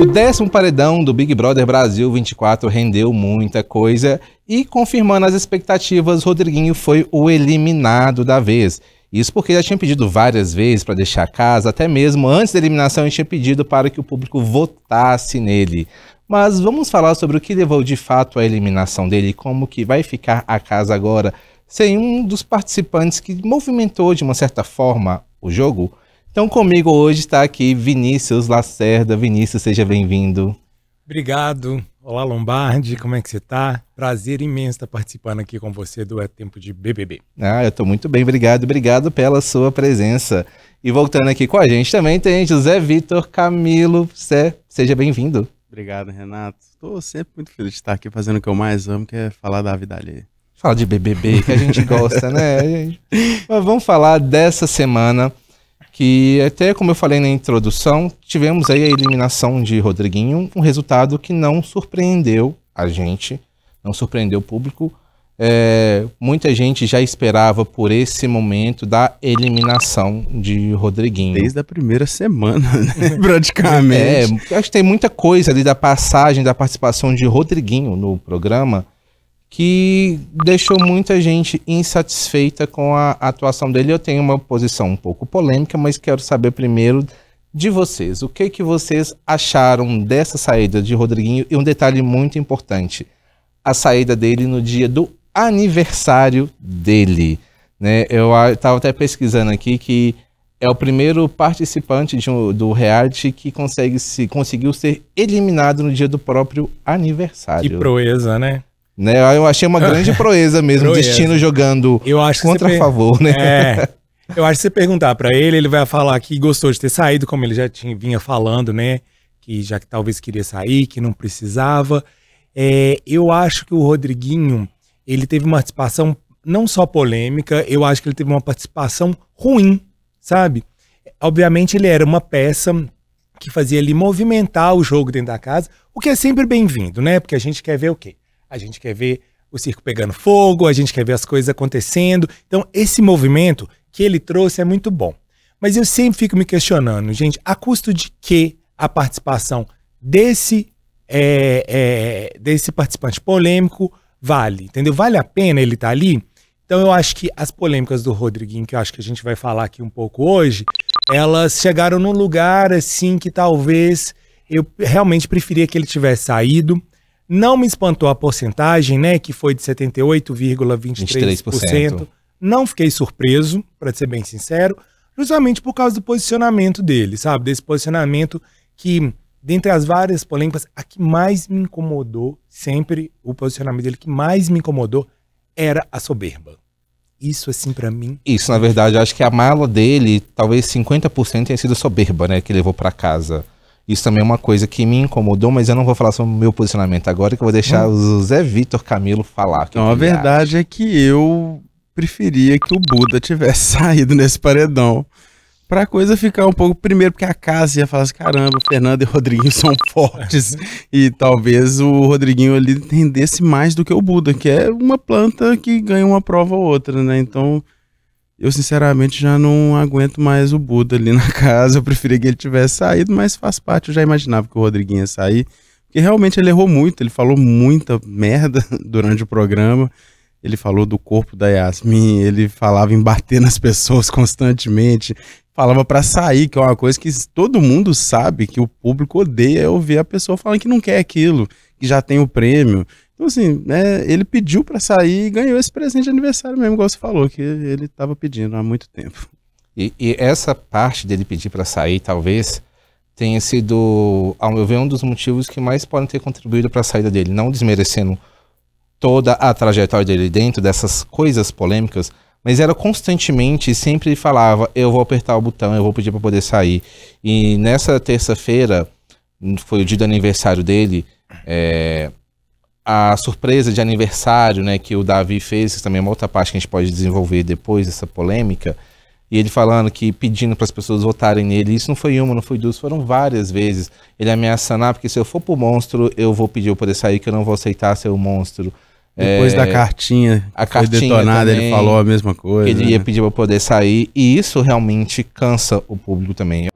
O décimo paredão do Big Brother Brasil 24 rendeu muita coisa e, confirmando as expectativas, Rodriguinho foi o eliminado da vez. Isso porque já tinha pedido várias vezes para deixar a casa, até mesmo antes da eliminação, ele tinha pedido para que o público votasse nele. Mas vamos falar sobre o que levou de fato à eliminação dele e como que vai ficar a casa agora sem um dos participantes que movimentou de uma certa forma o jogo. Então comigo hoje está aqui Vinícius Lacerda. Vinícius, seja bem-vindo. Obrigado. Olá, Lombardi, como é que você está? Prazer imenso estar participando aqui com você do É Tempo de BBB. Ah, eu estou muito bem, obrigado, obrigado pela sua presença. E voltando aqui com a gente também tem José Vitor Camilo, Cé, seja bem-vindo. Obrigado, Renato. Estou sempre muito feliz de estar aqui fazendo o que eu mais amo, que é falar da vida ali, falar de BBB, que a gente gosta, né? Mas vamos falar dessa semana que até como eu falei na introdução, tivemos aí a eliminação de Rodriguinho, um resultado que não surpreendeu a gente, não surpreendeu o público. É, muita gente já esperava por esse momento da eliminação de Rodriguinho. Desde a primeira semana, né? praticamente. É, acho que tem muita coisa ali da passagem, da participação de Rodriguinho no programa que deixou muita gente insatisfeita com a atuação dele. Eu tenho uma posição um pouco polêmica, mas quero saber primeiro de vocês. O que que vocês acharam dessa saída de Rodriguinho? E um detalhe muito importante, a saída dele no dia do aniversário dele. Né? Eu estava até pesquisando aqui que é o primeiro participante um, do reality que consegue se, conseguiu ser eliminado no dia do próprio aniversário. Que proeza, né? Né? Eu achei uma grande proeza mesmo, proeza. destino jogando contra per... favor, né? É. Eu acho que se perguntar para ele, ele vai falar que gostou de ter saído, como ele já tinha, vinha falando, né? Que já que talvez queria sair, que não precisava. É, eu acho que o Rodriguinho, ele teve uma participação não só polêmica, eu acho que ele teve uma participação ruim, sabe? Obviamente ele era uma peça que fazia ele movimentar o jogo dentro da casa, o que é sempre bem-vindo, né? Porque a gente quer ver o quê? a gente quer ver o circo pegando fogo, a gente quer ver as coisas acontecendo. Então, esse movimento que ele trouxe é muito bom. Mas eu sempre fico me questionando, gente, a custo de que a participação desse, é, é, desse participante polêmico vale? Entendeu? Vale a pena ele estar tá ali? Então, eu acho que as polêmicas do Rodriguinho, que eu acho que a gente vai falar aqui um pouco hoje, elas chegaram num lugar assim que talvez eu realmente preferia que ele tivesse saído não me espantou a porcentagem, né, que foi de 78,23%. 23%. Não fiquei surpreso, para ser bem sincero, justamente por causa do posicionamento dele, sabe? Desse posicionamento que, dentre as várias polêmicas, a que mais me incomodou, sempre o posicionamento dele que mais me incomodou era a soberba. Isso, assim, para mim. Isso, na verdade, acho que a mala dele, talvez 50% tenha sido soberba, né? Que levou para casa. Isso também é uma coisa que me incomodou, mas eu não vou falar sobre o meu posicionamento agora, que eu vou deixar hum. o Zé Vitor Camilo falar. então a verdade acha. é que eu preferia que o Buda tivesse saído nesse paredão. Pra coisa ficar um pouco. Primeiro, porque a casa ia falar assim: caramba, o Fernando e o Rodriguinho são fortes. e talvez o Rodriguinho ali entendesse mais do que o Buda, que é uma planta que ganha uma prova ou outra, né? Então eu sinceramente já não aguento mais o Buda ali na casa. Eu preferia que ele tivesse saído, mas faz parte. Eu já imaginava que o Rodriguinho ia sair. Porque realmente ele errou muito, ele falou muita merda durante o programa. Ele falou do corpo da Yasmin, ele falava em bater nas pessoas constantemente, falava para sair, que é uma coisa que todo mundo sabe que o público odeia é ouvir a pessoa falando que não quer aquilo, que já tem o prêmio. Então, assim, né, ele pediu para sair e ganhou esse presente de aniversário mesmo, igual você falou, que ele estava pedindo há muito tempo. E, e essa parte dele pedir para sair, talvez, tenha sido, ao meu ver, um dos motivos que mais podem ter contribuído para a saída dele. Não desmerecendo toda a trajetória dele dentro dessas coisas polêmicas, mas era constantemente sempre falava: eu vou apertar o botão, eu vou pedir para poder sair. E nessa terça-feira, foi o dia do aniversário dele, é, a surpresa de aniversário né, que o Davi fez, que também é uma outra parte que a gente pode desenvolver depois dessa polêmica, e ele falando que pedindo para as pessoas votarem nele, isso não foi uma, não foi duas, foram várias vezes. Ele ameaçando, ah, porque se eu for pro monstro, eu vou pedir para poder sair, que eu não vou aceitar ser o monstro. Depois é, da cartinha, a foi cartinha detonada, também, ele falou a mesma coisa. Ele né? ia pedir para poder sair, e isso realmente cansa o público também.